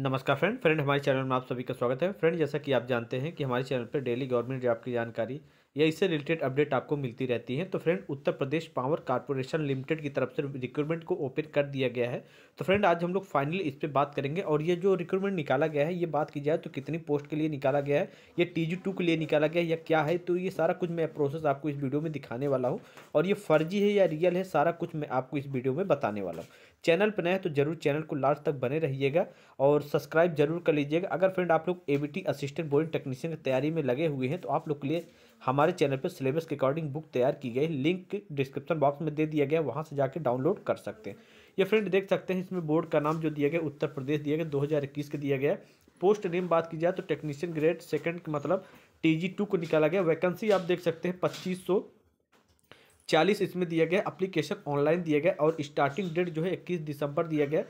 नमस्कार friend friend हमारे channel में आप सभी का स्वागत है फ्रेंड जैसा कि आप जानते हैं कि हमारे चैनल पर डेली गवर्नमेंट जॉब की जानकारी या इससे रिलेटेड अपडेट आपको मिलती रहती है तो friend Uttar Pradesh power corporation limited की तरफ से रिक्रूटमेंट को ओपन कर दिया गया है तो फ्रेंड आज हम लोग फाइनली इस पर बात करेंगे और ये जो रिक्रूटमेंट निकाला गया है ये बात की जाए तो कितनी पोस्ट के लिए निकाला गया है या टी टू के लिए निकाला गया है या क्या है तो ये सारा कुछ मैं प्रोसेस आपको इस वीडियो में दिखाने वाला हूँ और ये फर्जी है या रियल है सारा कुछ मैं आपको इस वीडियो में बताने वाला हूँ चैनल पर नए तो जरूर चैनल को लास्ट तक बने रहिएगा और सब्सक्राइब जरूर कर लीजिएगा अगर फ्रेंड आप लोग ए असिस्टेंट बोर्डिंग टेक्नीशियन की तैयारी में लगे हुए हैं तो आप लोग के लिए हमारे हमारे चैनल पर सिलेबस के अकॉर्डिंग बुक तैयार की गई लिंक डिस्क्रिप्शन बॉक्स में दे दिया गया वहाँ से जाकर डाउनलोड कर सकते हैं ये फ्रेंड देख सकते हैं इसमें बोर्ड का नाम जो दिया गया उत्तर प्रदेश दिया गया दो का दिया गया पोस्ट नेम बात की जाए तो टेक्नीशियन ग्रेड सेकंड मतलब टी टू को निकाला गया वैकेंसी आप देख सकते हैं पच्चीस सौ चालीस इसमें दिया गया अप्लीकेशन ऑनलाइन दिया गया और स्टार्टिंग डेट जो है इक्कीस दिसंबर दिया गया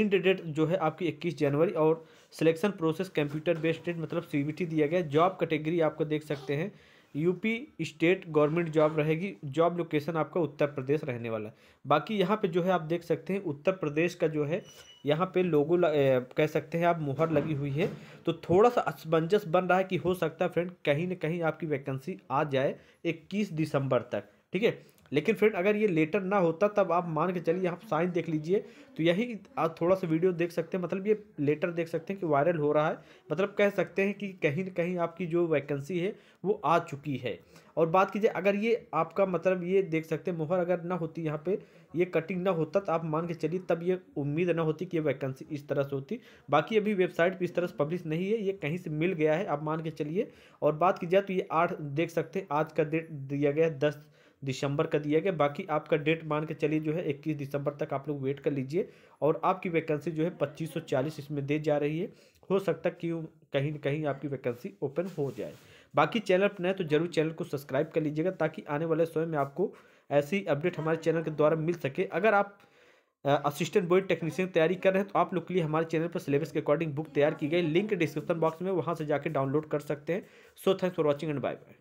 इंड डेट जो है आपकी इक्कीस जनवरी और selection process computer based date मतलब सीबीटी दिया गया जॉब कैटेगरी आपको देख सकते हैं यूपी स्टेट गवर्नमेंट जॉब रहेगी जॉब लोकेशन आपका उत्तर प्रदेश रहने वाला है बाकी यहाँ पे जो है आप देख सकते हैं उत्तर प्रदेश का जो है यहाँ पे लोगों कह सकते हैं आप मुहर लगी हुई है तो थोड़ा सा असमंजस बन रहा है कि हो सकता है फ्रेंड कहीं ना कहीं आपकी वैकेंसी आ जाए इक्कीस दिसंबर तक ठीक है लेकिन फ्रेंड अगर ये लेटर ना होता तब आप मान के चलिए आप साइन देख लीजिए तो यही आप थोड़ा सा वीडियो देख सकते हैं मतलब ये लेटर देख सकते हैं कि वायरल हो रहा है मतलब कह सकते हैं कि कहीं ना कहीं आपकी जो वैकेंसी है वो आ चुकी है और बात कीजिए अगर ये आपका मतलब ये देख सकते हैं मोहर अगर ना होती यहाँ पे ये कटिंग ना होता तो आप मान के चलिए तब ये उम्मीद ना होती कि ये वैकेंसी इस तरह से होती बाकी अभी वेबसाइट पे इस तरह से पब्लिश नहीं है ये कहीं से मिल गया है आप मान के चलिए और बात की जाए तो ये आठ देख सकते हैं आज का डेट दिया गया है दस दिसंबर का दिया गया बाकी आपका डेट मान के चलिए जो है इक्कीस दिसंबर तक आप लोग वेट कर लीजिए और आपकी वैकेंसी जो है पच्चीस सौ चालीस इसमें दे जा रही है हो सकता है कि कहीं ना कहीं आपकी वैकेंसी ओपन हो जाए बाकी चैनल पर नए तो जरूर चैनल को सब्सक्राइब कर लीजिएगा ताकि आने वाले समय में आपको ऐसी अपडेट हमारे चैनल के द्वारा मिल सके अगर आप असिस्टेंट बोर्ड टेक्नीशियन तैयारी कर रहे हैं तो आप लोग के लिए हमारे चैनल पर सिलेबस के अकॉर्डिंग बुक तैयार की गई लिंक डिस्क्रिप्शन बॉक्स में वहाँ से जाकर डाउनलोड कर सकते हैं so thanks for watching and bye bye